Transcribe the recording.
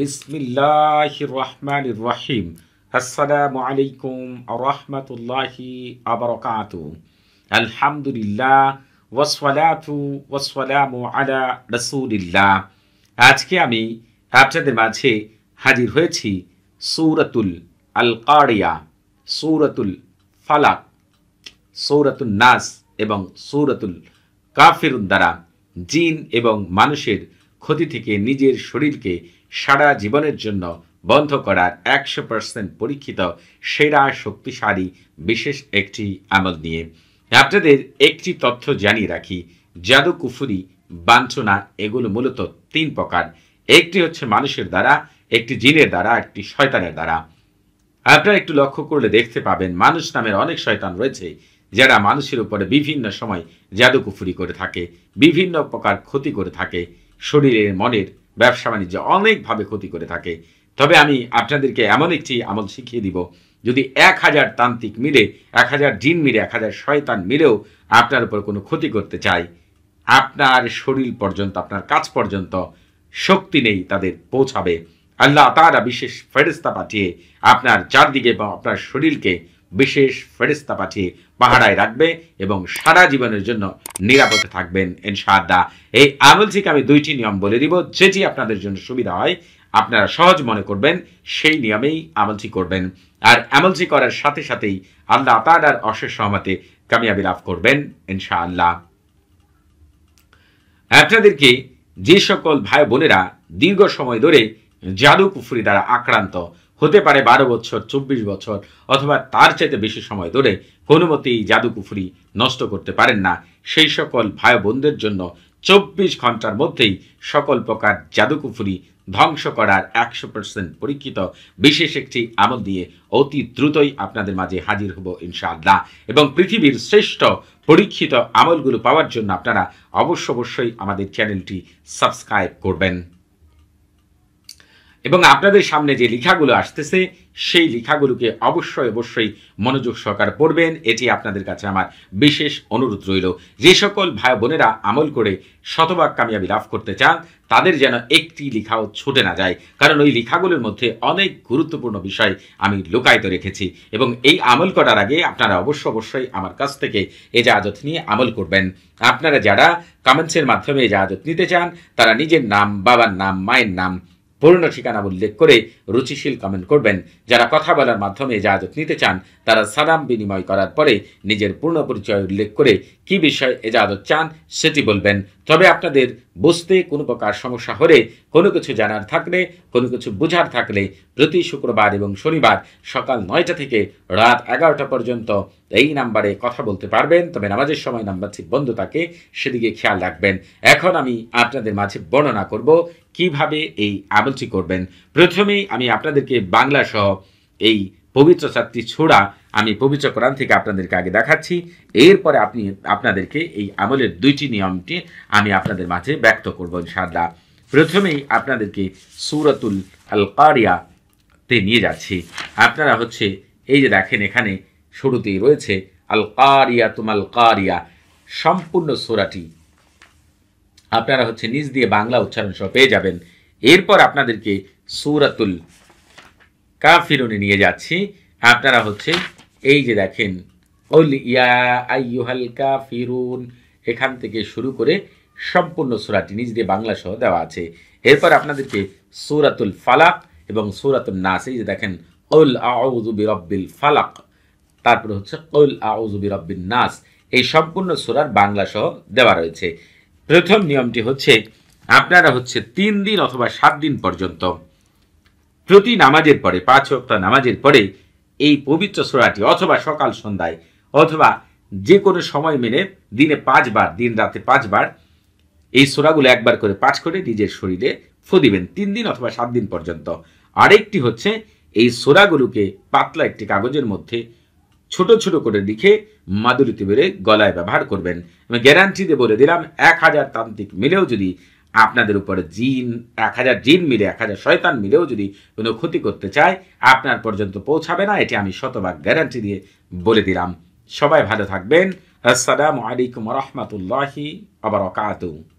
রহমান রহিম আসসালামু আলাইকুম ওয়াসলামু আলা আজকে আমি আপনাদের মাঝে হাজির হয়েছি সৌরতুল আল কারিয়া সৌরতুল ফালাক সৌরতুল নাস এবং সৌরতুল কাফিরুন দ্বারা জিন এবং মানুষের ক্ষতি থেকে নিজের শরীরকে সারা জীবনের জন্য বন্ধ করার একশো পার্সেন্ট পরীক্ষিত সেরা শক্তিশালী বিশেষ একটি আমল নিয়ে আপনাদের একটি তথ্য জানিয়ে রাখি জাদু কুফুরি বাঞ্ছনা এগুলো মূলত তিন প্রকার একটি হচ্ছে মানুষের দ্বারা একটি জিনের দ্বারা একটি শয়তানের দ্বারা আপনারা একটু লক্ষ্য করলে দেখতে পাবেন মানুষ নামের অনেক শয়তান রয়েছে যারা মানুষের উপরে বিভিন্ন সময় জাদু কুফুরি করে থাকে বিভিন্ন প্রকার ক্ষতি করে থাকে শরীরের মনের ব্যবসা বাণিজ্য অনেকভাবে ক্ষতি করে থাকে তবে আমি আপনাদেরকে এমন একটি আমল শিখিয়ে দিব যদি এক হাজার তান্ত্রিক মিলে এক হাজার জিন মিলে এক হাজার শয়তান মিলেও আপনার উপর কোনো ক্ষতি করতে চায় আপনার শরীর পর্যন্ত আপনার কাজ পর্যন্ত শক্তি নেই তাদের পৌঁছাবে আল্লাহ তারা বিশেষ ফেরিস্তা পাঠিয়ে আপনার চারদিকে বা আপনার শরীরকে বিশেষ ফেরিস্তা পাঠিয়ে পাহারায় রাখবে এবং সারা জীবনের জন্য নিরাপদে থাকবেন ইনশাআল্লাহ এই আমল থেকে আমি দুইটি নিয়ম বলে দিব যেটি আপনাদের জন্য সুবিধা হয় আপনারা সহজ মনে করবেন সেই নিয়মেই আমলসি করবেন আর আমলটি করার সাথে সাথেই আল্লাহ আর অশেষ সহমতে কামিয়াবি লাভ করবেন ইনশাআল্লাহ আপনাদেরকে যে সকল ভাই বোনেরা দীর্ঘ সময় ধরে জাদু কুফুরি দ্বারা আক্রান্ত হতে পারে বারো বছর চব্বিশ বছর অথবা তার চাইতে বেশি সময় ধরে কোনোমতেই জাদুকুফুরি নষ্ট করতে পারেন না সেই সকল ভাই বোনদের জন্য চব্বিশ ঘন্টার মধ্যেই সকল প্রকার জাদুকুফুরি ধ্বংস করার একশো পার্সেন্ট পরীক্ষিত বিশেষ একটি আমল দিয়ে অতি দ্রুতই আপনাদের মাঝে হাজির হব ইনশাআল্লাহ এবং পৃথিবীর শ্রেষ্ঠ পরীক্ষিত আমলগুলো পাওয়ার জন্য আপনারা অবশ্য অবশ্যই আমাদের চ্যানেলটি সাবস্ক্রাইব করবেন এবং আপনাদের সামনে যে লেখাগুলো আসতেছে সেই লেখাগুলোকে অবশ্যই অবশ্যই মনোযোগ সহকার পড়বেন এটি আপনাদের কাছে আমার বিশেষ অনুরোধ রইল যে সকল ভাই বোনেরা আমল করে শতভাগ কামিয়াবি লাভ করতে চান তাদের যেন একটি লেখাও ছুটে না যায় কারণ ওই লেখাগুলোর মধ্যে অনেক গুরুত্বপূর্ণ বিষয় আমি লুকায়িত রেখেছি এবং এই আমল করার আগে আপনারা অবশ্য অবশ্যই আমার কাছ থেকে এজাজত নিয়ে আমল করবেন আপনারা যারা কমেন্টসের মাধ্যমে এজাজত নিতে চান তারা নিজের নাম বাবার নাম মায়ের নাম পূর্ণ ঠিকানা উল্লেখ করে রুচিশীল কমেন্ট করবেন যারা কথা বলার মাধ্যমে এজাজত নিতে চান তারা সালাম বিনিময় করার পরে নিজের পূর্ণ পরিচয় উল্লেখ করে কি বিষয়ে এজাজত চান সেটি বলবেন তবে আপনাদের বুঝতে কোনো প্রকার সমস্যা হলে কোনো কিছু জানার থাকলে কোনো কিছু বোঝার থাকলে প্রতি শুক্রবার এবং শনিবার সকাল নয়টা থেকে রাত এগারোটা পর্যন্ত এই নাম্বারে কথা বলতে পারবেন তবে নামাজের সময় নাম্বার ঠিক বন্ধ থাকে সেদিকে খেয়াল রাখবেন এখন আমি আপনাদের মাঝে বর্ণনা করব কিভাবে এই আমলটি করবেন প্রথমেই আমি আমি আপনাদেরকে বাংলা সহ এই পবিত্র চারটি ছোড়া আমি পবিত্র কোরআন থেকে আপনাদেরকে আগে দেখাচ্ছি এরপরে আপনি আপনাদেরকে এই আমলের দুইটি নিয়মটি আমি আপনাদের মাঝে ব্যক্ত করব ইনশাআল্লাহ প্রথমেই আপনাদেরকে সুরতুল আল কারিয়াতে নিয়ে যাচ্ছি আপনারা হচ্ছে এই যে দেখেন এখানে শুরুতেই রয়েছে আল কারিয়া তুমাল কারিয়া সম্পূর্ণ সোরাটি আপনারা হচ্ছে নিজ দিয়ে বাংলা উচ্চারণ সহ পেয়ে যাবেন এরপর আপনাদেরকে সুরাতুল কাফিরুনে নিয়ে যাচ্ছি আপনারা হচ্ছে এই যে দেখেন ওল ইয়া কাফিরুন এখান থেকে শুরু করে সম্পূর্ণ সুরাটি নিজ দিয়ে বাংলা সহ দেওয়া আছে এরপর আপনাদেরকে সুরাতুল ফালাক এবং সুরাতুল নাস এই যে দেখেন ঐল আউজুবির রব্বিল ফালাক তারপরে হচ্ছে ঐল আউজুবির রব্বিল নাস এই সম্পূর্ণ সুরার বাংলা সহ দেওয়া রয়েছে প্রথম নিয়মটি হচ্ছে আপনারা হচ্ছে তিন দিন অথবা সাত দিন পর্যন্ত প্রতি নামাজের পরে পাঁচ হপ্তাহ নামাজের পরে এই পবিত্র সোরাটি অথবা সকাল সন্ধ্যায় অথবা যে কোনো সময় মেনে দিনে পাঁচবার দিন রাতে পাঁচবার এই সোরাগুলো একবার করে পাঠ করে নিজের শরীরে ফু দিবেন তিন দিন অথবা সাত দিন পর্যন্ত আরেকটি হচ্ছে এই সোরাগুলোকে পাতলা একটি কাগজের মধ্যে ছোট ছোট করে লিখে মাদুরিতে বেড়ে গলায় ব্যবহার করবেন আমি গ্যারান্টি দিয়ে বলে দিলাম এক হাজার তান্ত্রিক মিলেও যদি আপনাদের উপরে জিন এক হাজার জিন মিলে এক হাজার শয়তান মিলেও যদি কোনো ক্ষতি করতে চায় আপনার পর্যন্ত পৌঁছাবে না এটি আমি শতভাগ গ্যারান্টি দিয়ে বলে দিলাম সবাই ভালো থাকবেন আসসালামু আলাইকুম রহমতুল্লাহি আবার